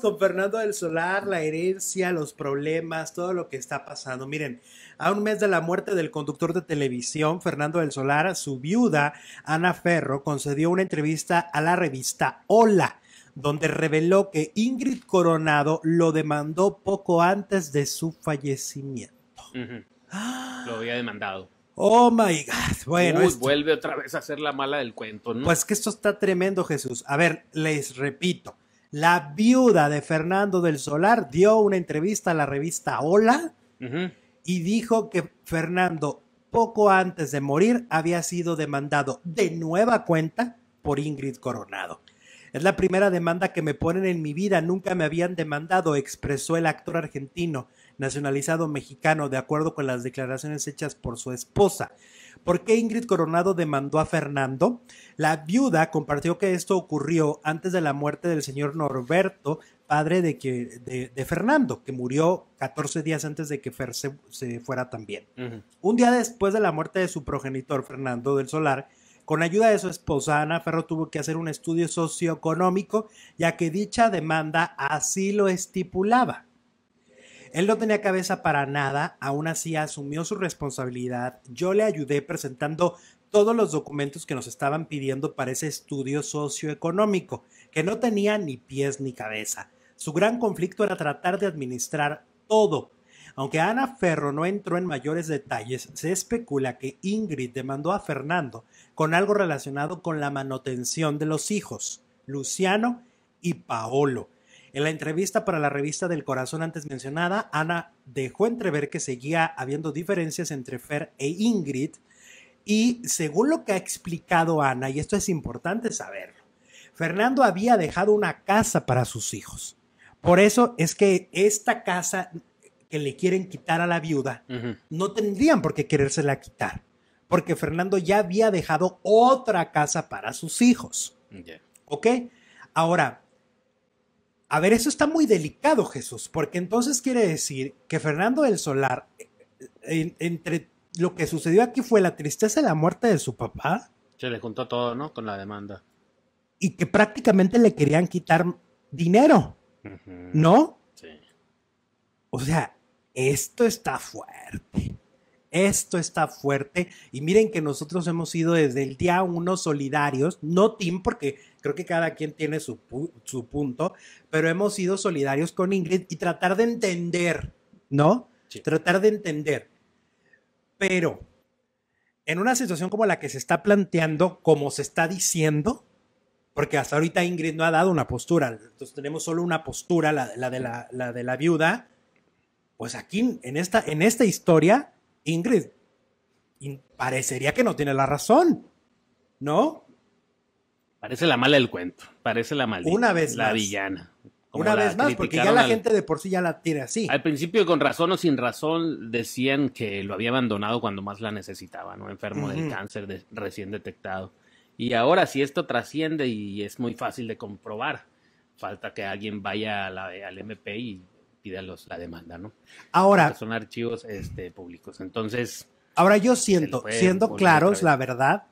con Fernando del Solar, la herencia, los problemas, todo lo que está pasando. Miren, a un mes de la muerte del conductor de televisión, Fernando del Solar, su viuda, Ana Ferro, concedió una entrevista a la revista Hola, donde reveló que Ingrid Coronado lo demandó poco antes de su fallecimiento. ¡Ah! Lo había demandado. Oh my God. Bueno. vuelve otra vez a ser la mala del cuento, ¿no? Pues que esto está tremendo, Jesús. A ver, les repito. La viuda de Fernando del Solar dio una entrevista a la revista Hola y dijo que Fernando, poco antes de morir, había sido demandado de nueva cuenta por Ingrid Coronado. Es la primera demanda que me ponen en mi vida, nunca me habían demandado, expresó el actor argentino nacionalizado mexicano, de acuerdo con las declaraciones hechas por su esposa. ¿Por qué Ingrid Coronado demandó a Fernando? La viuda compartió que esto ocurrió antes de la muerte del señor Norberto, padre de, que, de, Fernando, que murió 14 días antes de que Fer se, fuera también. Un día después de la muerte de su progenitor, Fernando del Solar, con ayuda de su esposa, Ana Ferro tuvo que hacer un estudio socioeconómico, ya que dicha demanda así lo estipulaba. Él no tenía cabeza para nada, aún así asumió su responsabilidad. Yo le ayudé presentando todos los documentos que nos estaban pidiendo para ese estudio socioeconómico, que no tenía ni pies ni cabeza. Su gran conflicto era tratar de administrar todo. Aunque Ana Ferro no entró en mayores detalles, se especula que Ingrid demandó a Fernando con algo relacionado con la manutención de los hijos, Luciano y Paolo en la entrevista para la revista del Corazón antes mencionada, Ana dejó entrever que seguía habiendo diferencias entre Fer e Ingrid y según lo que ha explicado Ana, y esto es importante saberlo, Fernando había dejado una casa para sus hijos. Por eso es que esta casa que le quieren quitar a la viuda, no tendrían por qué querérsela quitar, porque Fernando ya había dejado otra casa para sus hijos. ¿Ok? Ahora, a ver, eso está muy delicado, Jesús, porque entonces quiere decir que Fernando del Solar, eh, entre lo que sucedió aquí fue la tristeza de la muerte de su papá. Se le juntó todo, ¿no? Con la demanda. Y que prácticamente le querían quitar dinero, ¿no? Sí. O sea, esto está fuerte. Esto está fuerte. Y miren que nosotros hemos sido desde el día uno solidarios, no Tim, porque Creo que cada quien tiene su, punto, pero hemos sido solidarios con Ingrid y tratar de entender, ¿no? Tratar de entender. Pero en una situación como la que se está planteando, como se está diciendo, porque hasta ahorita Ingrid no ha dado una postura, entonces tenemos solo una postura, la, de, la, de la viuda, pues aquí en esta, en esta historia, Ingrid parecería que no tiene la razón, ¿no? Parece la mala del cuento, parece la maldita. Una vez la villana. Una vez más, porque ya la gente de por sí ya la tiene así. Al principio, con razón o sin razón, decían que lo había abandonado cuando más la necesitaba, ¿no? Enfermo del cáncer recién detectado. Y ahora, si esto trasciende y es muy fácil de comprobar, falta que alguien vaya al MP y pida la demanda, ¿no? Ahora. son archivos este, públicos. Entonces. Ahora yo siento, siendo claros la verdad,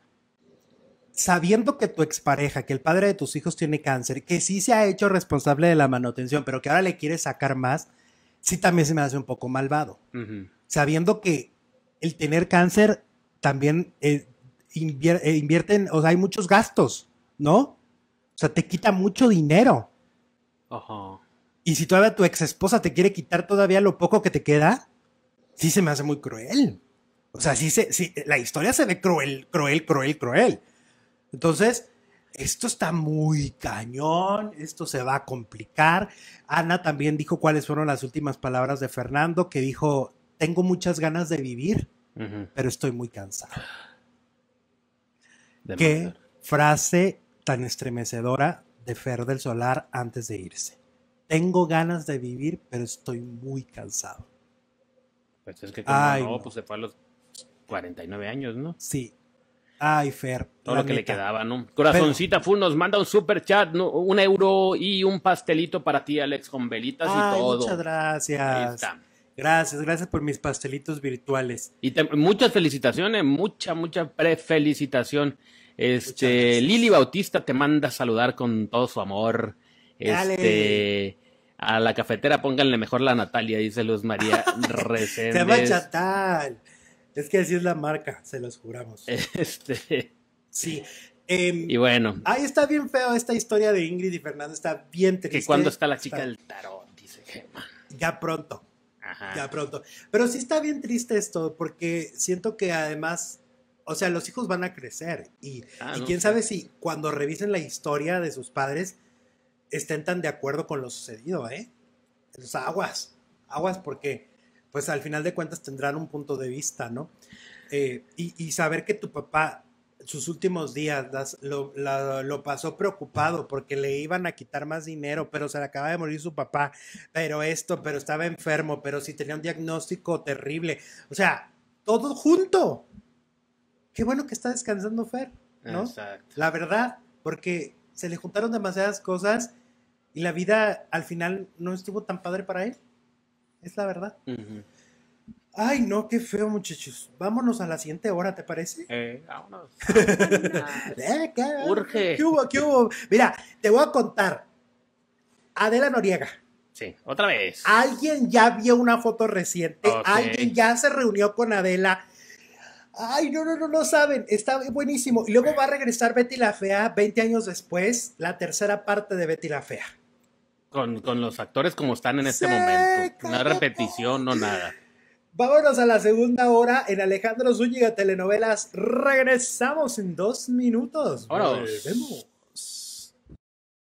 sabiendo que tu expareja, que el padre de tus hijos tiene cáncer, que sí se ha hecho responsable de la manutención, pero que ahora le quiere sacar más, sí también se me hace un poco malvado. Sabiendo que el tener cáncer también eh, eh, invierten, o sea, hay muchos gastos, ¿no? O sea, te quita mucho dinero. Ajá. Y si todavía tu ex esposa te quiere quitar todavía lo poco que te queda, sí se me hace muy cruel. O sea, sí, se, sí la historia se ve cruel, cruel, cruel, cruel. Entonces, esto está muy cañón, esto se va a complicar. Ana también dijo cuáles fueron las últimas palabras de Fernando, que dijo, tengo muchas ganas de vivir, pero estoy muy cansado. Qué frase tan estremecedora de Fer del Solar antes de irse. Tengo ganas de vivir, pero estoy muy cansado. Pues es que como pues se fue a los 49 años, ¿no? Sí, Ay, Fer. Todo lo que le quedaba, ¿no? Corazoncita Fu nos manda un super chat, ¿no? un euro y un pastelito para ti, Alex, con velitas y todo. Muchas gracias. Gracias, gracias por mis pastelitos virtuales. Y muchas felicitaciones, mucha, mucha prefelicitación. Este, Lili Bautista te manda saludar con todo su amor. Dale. Este, a la cafetera pónganle mejor la Natalia, dice Luz María Reséndez. Se va a chatar. Es que así es la marca, se los juramos. Este. Sí. Em, y bueno. Ahí está bien feo esta historia de Ingrid y Fernando, está bien triste. Que cuando está la chica del tarot, dice Gemma. Ya pronto. Ajá. Ya pronto. Pero sí está bien triste esto, porque siento que además, o sea, los hijos van a crecer. Y, ah, quién sabe si cuando revisen la historia de sus padres estén tan de acuerdo con lo sucedido, ¿eh? Los aguas. Aguas, porque pues al final de cuentas tendrán un punto de vista, ¿no? Eh, y, saber que tu papá sus últimos días lo, pasó preocupado porque le iban a quitar más dinero, pero se le acaba de morir su papá, pero esto, pero estaba enfermo, pero si sí tenía un diagnóstico terrible, o sea, todo junto. Qué bueno que está descansando Fer, ¿no? La verdad, porque se le juntaron demasiadas cosas y la vida al final no estuvo tan padre para él es la verdad. Ay, no, qué feo, muchachos. Vámonos a la siguiente hora, ¿te parece? Eh, vámonos. Eh, ¿qué? Urge. ¿Qué hubo, Mira, te voy a contar. Adela Noriega. Sí, otra vez. Alguien ya vio una foto reciente. Alguien ya se reunió con Adela. Ay, no, no, no, no saben. Está buenísimo. Y luego va a regresar Betty la Fea 20 años después, la tercera parte de Betty la Fea con, los actores como están en este momento. No repetición, no nada. Vámonos a la segunda hora en Alejandro Zúñiga Telenovelas. Regresamos en dos minutos. Ahora.